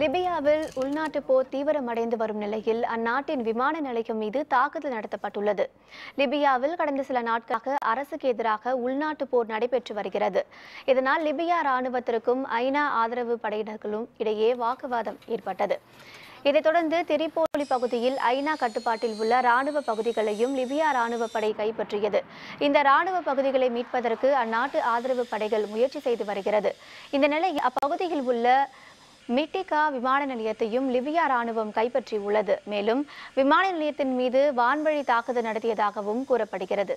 லிபியாவில் உள்நாட்டு போர் தீவிரமடைந்து வரும் நிலையில் அந்நாட்டின் விமான நிலையம் மீது தாக்குதல் நடத்தப்பட்டுள்ளது லிபியாவில் கடந்த சில நாட்களாக அரசுக்கு எதிராக உள்நாட்டு போர் நடைபெற்று வருகிறது இதனால் லிபியா ராணுவத்திற்கும் ஐநா ஆதரவு படையினர்களும் இடையே வாக்குவாதம் ஏற்பட்டது இதைத் தொடர்ந்து திரிபோலி பகுதியில் ஐநா கட்டுப்பாட்டில் உள்ள ராணுவ பகுதிகளையும் லிபியா ராணுவ படை கைப்பற்றியது இந்த ராணுவ பகுதிகளை மீட்பதற்கு அந்நாட்டு ஆதரவு படைகள் முயற்சி செய்து வருகிறது இந்த நிலையில் அப்பகுதியில் உள்ள மிட்டிகா விமான நிலையத்தையும் லிபியா ராணுவம் உள்ளது மேலும் விமான நிலையத்தின் மீது வான்வழி தாக்குதல் நடத்தியதாகவும் கூறப்படுகிறது